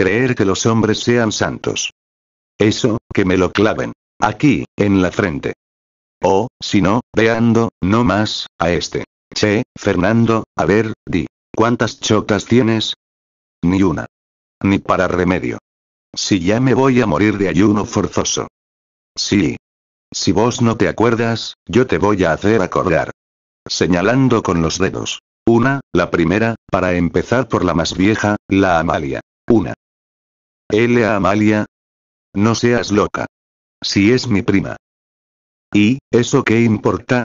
creer que los hombres sean santos. Eso, que me lo claven. Aquí, en la frente. O, si no, veando, no más, a este. Che, Fernando, a ver, di. ¿Cuántas chocas tienes? Ni una. Ni para remedio. Si ya me voy a morir de ayuno forzoso. Sí. Si vos no te acuerdas, yo te voy a hacer acordar. Señalando con los dedos. Una, la primera, para empezar por la más vieja, la Amalia. Una, L. Amalia. No seas loca. Si es mi prima. ¿Y, eso qué importa?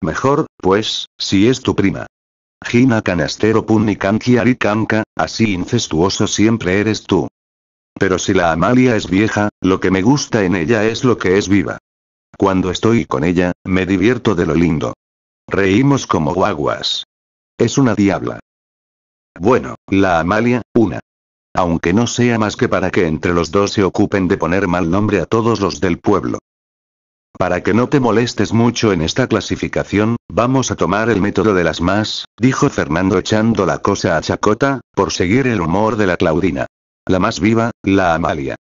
Mejor, pues, si es tu prima. Gina Canastero Punikanki Arikanka, así incestuoso siempre eres tú. Pero si la Amalia es vieja, lo que me gusta en ella es lo que es viva. Cuando estoy con ella, me divierto de lo lindo. Reímos como guaguas. Es una diabla. Bueno, la Amalia, una aunque no sea más que para que entre los dos se ocupen de poner mal nombre a todos los del pueblo. Para que no te molestes mucho en esta clasificación, vamos a tomar el método de las más, dijo Fernando echando la cosa a chacota, por seguir el humor de la Claudina. La más viva, la Amalia.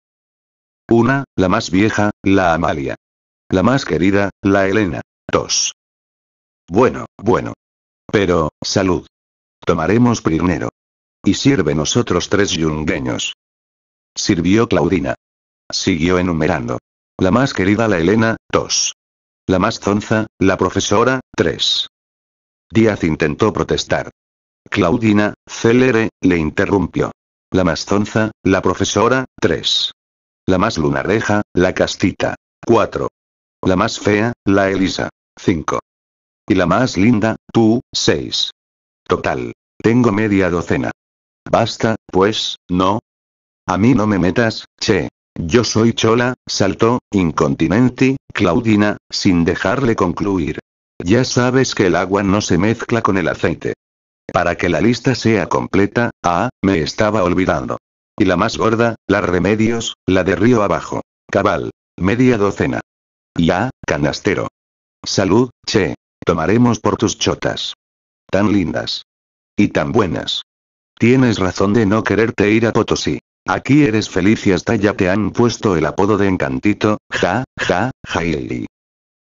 Una, la más vieja, la Amalia. La más querida, la Elena. Dos. Bueno, bueno. Pero, salud. Tomaremos primero. Y sirve nosotros tres yungueños. Sirvió Claudina. Siguió enumerando. La más querida la Elena, dos. La más zonza, la profesora, tres. Díaz intentó protestar. Claudina, célere, le interrumpió. La más zonza, la profesora, tres. La más lunareja, la castita, 4. La más fea, la Elisa, 5. Y la más linda, tú, 6. Total. Tengo media docena. Basta, pues, ¿no? A mí no me metas, che. Yo soy chola, saltó, incontinenti, Claudina, sin dejarle concluir. Ya sabes que el agua no se mezcla con el aceite. Para que la lista sea completa, ah, me estaba olvidando. Y la más gorda, la remedios, la de río abajo. Cabal. Media docena. Ya, canastero. Salud, che. Tomaremos por tus chotas. Tan lindas. Y tan buenas. Tienes razón de no quererte ir a Potosí. Aquí eres feliz y hasta ya te han puesto el apodo de encantito, ja, ja, jaili.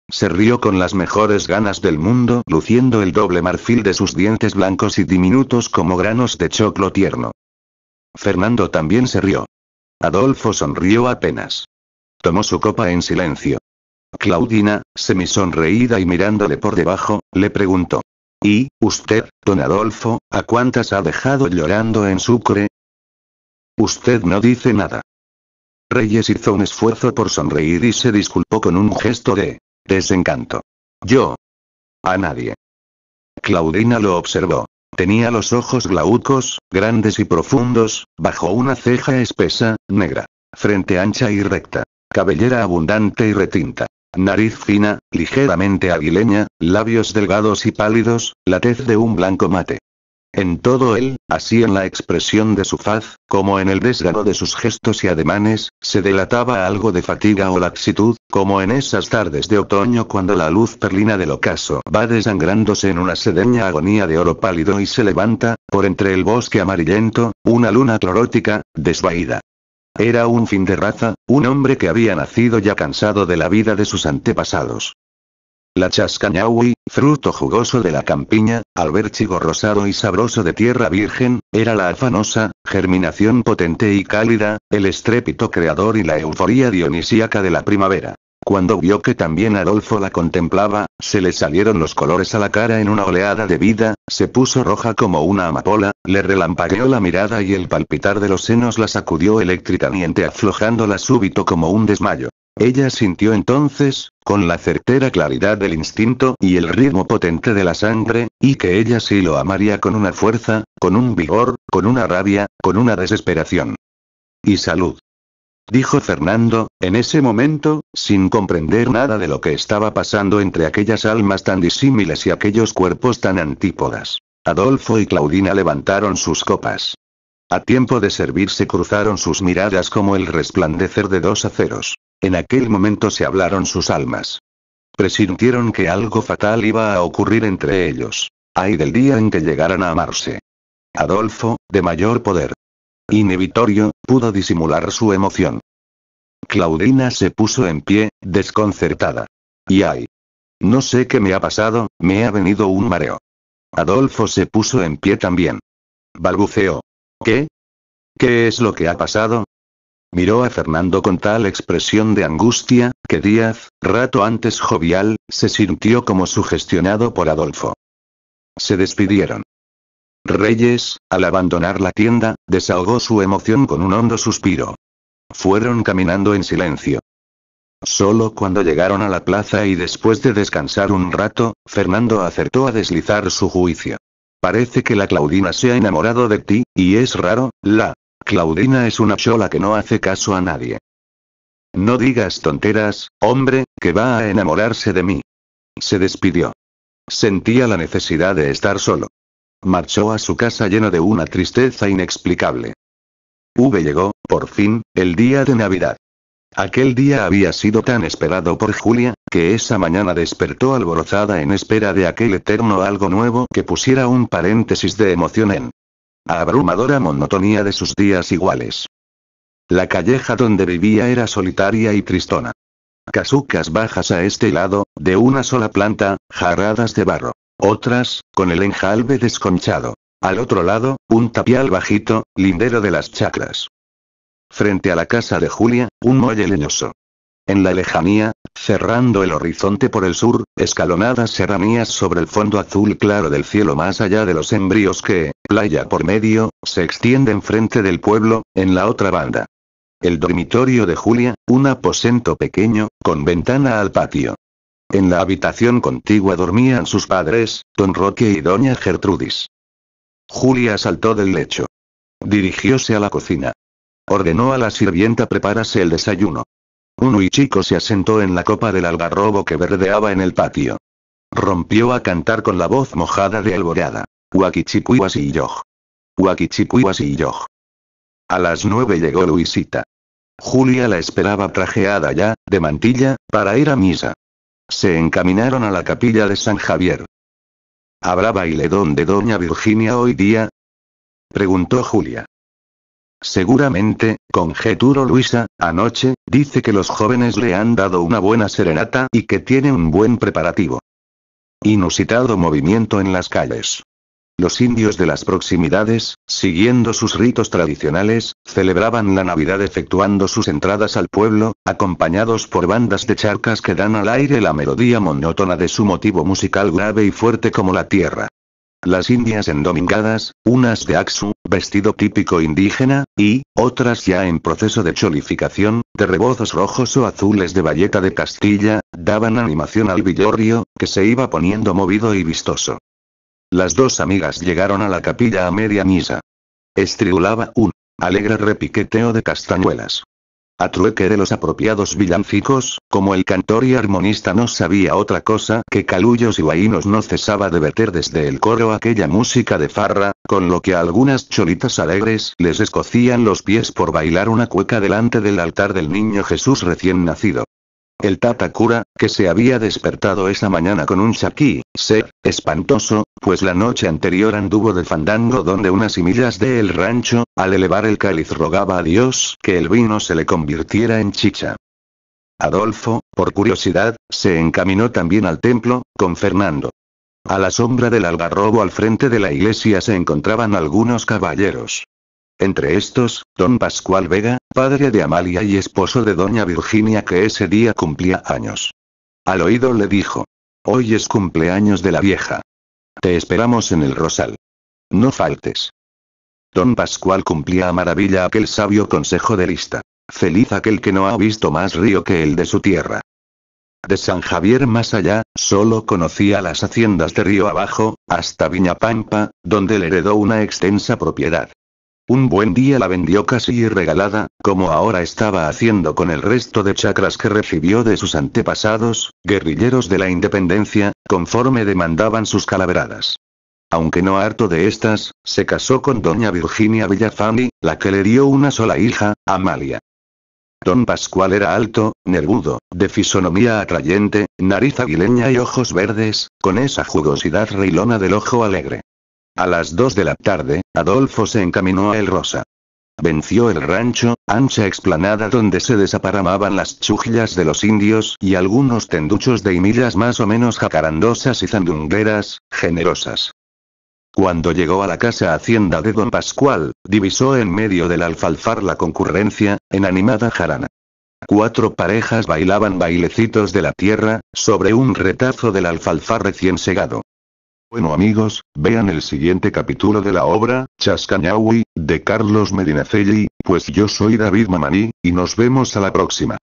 Se rió con las mejores ganas del mundo, luciendo el doble marfil de sus dientes blancos y diminutos como granos de choclo tierno. Fernando también se rió. Adolfo sonrió apenas. Tomó su copa en silencio. Claudina, semisonreída y mirándole por debajo, le preguntó. Y, usted, don Adolfo, ¿a cuántas ha dejado llorando en Sucre? Usted no dice nada. Reyes hizo un esfuerzo por sonreír y se disculpó con un gesto de desencanto. Yo. A nadie. Claudina lo observó. Tenía los ojos glaucos, grandes y profundos, bajo una ceja espesa, negra, frente ancha y recta, cabellera abundante y retinta, Nariz fina, ligeramente aguileña, labios delgados y pálidos, la tez de un blanco mate. En todo él, así en la expresión de su faz, como en el desgano de sus gestos y ademanes, se delataba algo de fatiga o laxitud, como en esas tardes de otoño cuando la luz perlina del ocaso va desangrándose en una sedeña agonía de oro pálido y se levanta, por entre el bosque amarillento, una luna clorótica, desvaída. Era un fin de raza, un hombre que había nacido ya cansado de la vida de sus antepasados. La chascañahui, fruto jugoso de la campiña, alberchigo rosado y sabroso de tierra virgen, era la afanosa, germinación potente y cálida, el estrépito creador y la euforía dionisíaca de la primavera. Cuando vio que también Adolfo la contemplaba, se le salieron los colores a la cara en una oleada de vida, se puso roja como una amapola, le relampagueó la mirada y el palpitar de los senos la sacudió eléctricamente aflojándola súbito como un desmayo. Ella sintió entonces, con la certera claridad del instinto y el ritmo potente de la sangre, y que ella sí lo amaría con una fuerza, con un vigor, con una rabia, con una desesperación. Y salud dijo Fernando, en ese momento, sin comprender nada de lo que estaba pasando entre aquellas almas tan disímiles y aquellos cuerpos tan antípodas. Adolfo y Claudina levantaron sus copas. A tiempo de servirse cruzaron sus miradas como el resplandecer de dos aceros. En aquel momento se hablaron sus almas. Presintieron que algo fatal iba a ocurrir entre ellos. Ay del día en que llegaran a amarse. Adolfo, de mayor poder, inhibitorio, pudo disimular su emoción. Claudina se puso en pie, desconcertada. Y ay. No sé qué me ha pasado, me ha venido un mareo. Adolfo se puso en pie también. Balbuceó. ¿Qué? ¿Qué es lo que ha pasado? Miró a Fernando con tal expresión de angustia, que Díaz, rato antes jovial, se sintió como sugestionado por Adolfo. Se despidieron. Reyes, al abandonar la tienda, desahogó su emoción con un hondo suspiro. Fueron caminando en silencio. Solo cuando llegaron a la plaza y después de descansar un rato, Fernando acertó a deslizar su juicio. Parece que la Claudina se ha enamorado de ti, y es raro, la Claudina es una chola que no hace caso a nadie. No digas tonteras, hombre, que va a enamorarse de mí. Se despidió. Sentía la necesidad de estar solo. Marchó a su casa lleno de una tristeza inexplicable. V llegó, por fin, el día de Navidad. Aquel día había sido tan esperado por Julia, que esa mañana despertó alborozada en espera de aquel eterno algo nuevo que pusiera un paréntesis de emoción en la abrumadora monotonía de sus días iguales. La calleja donde vivía era solitaria y tristona. Casucas bajas a este lado, de una sola planta, jarradas de barro. Otras, con el enjalbe desconchado. Al otro lado, un tapial bajito, lindero de las chacras. Frente a la casa de Julia, un muelle leñoso. En la lejanía, cerrando el horizonte por el sur, escalonadas serranías sobre el fondo azul claro del cielo más allá de los embríos que, playa por medio, se extienden frente del pueblo, en la otra banda. El dormitorio de Julia, un aposento pequeño, con ventana al patio. En la habitación contigua dormían sus padres, don Roque y doña Gertrudis. Julia saltó del lecho. Dirigióse a la cocina. Ordenó a la sirvienta preparase el desayuno. Un huichico se asentó en la copa del algarrobo que verdeaba en el patio. Rompió a cantar con la voz mojada de alborada. Huaquichipuiwas y yoj. y A las nueve llegó Luisita. Julia la esperaba trajeada ya, de mantilla, para ir a misa. Se encaminaron a la capilla de San Javier. ¿Habrá baile de Doña Virginia hoy día? preguntó Julia. Seguramente, conjeturo Luisa, anoche, dice que los jóvenes le han dado una buena serenata y que tiene un buen preparativo. Inusitado movimiento en las calles. Los indios de las proximidades, siguiendo sus ritos tradicionales, celebraban la Navidad efectuando sus entradas al pueblo, acompañados por bandas de charcas que dan al aire la melodía monótona de su motivo musical grave y fuerte como la tierra. Las indias endomingadas, unas de Axu, vestido típico indígena, y, otras ya en proceso de cholificación, de rebozos rojos o azules de bayeta de Castilla, daban animación al villorrio, que se iba poniendo movido y vistoso. Las dos amigas llegaron a la capilla a media misa. Estribulaba un alegre repiqueteo de castañuelas. A trueque de los apropiados villancicos, como el cantor y armonista no sabía otra cosa que calullos y guainos no cesaba de verter desde el coro aquella música de farra, con lo que a algunas cholitas alegres les escocían los pies por bailar una cueca delante del altar del niño Jesús recién nacido. El Tatakura, que se había despertado esa mañana con un shaki, se, espantoso, pues la noche anterior anduvo de fandango donde unas semillas el rancho, al elevar el cáliz rogaba a Dios que el vino se le convirtiera en chicha. Adolfo, por curiosidad, se encaminó también al templo, con Fernando. A la sombra del algarrobo al frente de la iglesia se encontraban algunos caballeros. Entre estos, don Pascual Vega, padre de Amalia y esposo de doña Virginia que ese día cumplía años. Al oído le dijo, Hoy es cumpleaños de la vieja. Te esperamos en el rosal. No faltes. Don Pascual cumplía a maravilla aquel sabio consejo de lista. Feliz aquel que no ha visto más río que el de su tierra. De San Javier más allá, solo conocía las haciendas de río abajo, hasta Viñapampa, donde le heredó una extensa propiedad. Un buen día la vendió casi irregalada, como ahora estaba haciendo con el resto de chacras que recibió de sus antepasados, guerrilleros de la independencia, conforme demandaban sus calaveradas. Aunque no harto de estas, se casó con doña Virginia Villafani, la que le dio una sola hija, Amalia. Don Pascual era alto, nervudo, de fisonomía atrayente, nariz aguileña y ojos verdes, con esa jugosidad reilona del ojo alegre. A las 2 de la tarde, Adolfo se encaminó a El Rosa. Venció el rancho, ancha explanada donde se desaparamaban las chujillas de los indios y algunos tenduchos de himillas más o menos jacarandosas y zandungueras, generosas. Cuando llegó a la casa hacienda de don Pascual, divisó en medio del alfalfar la concurrencia, en animada jarana. Cuatro parejas bailaban bailecitos de la tierra, sobre un retazo del alfalfar recién segado. Bueno amigos, vean el siguiente capítulo de la obra, Chascañahui, de Carlos Medinacelli, pues yo soy David Mamani, y nos vemos a la próxima.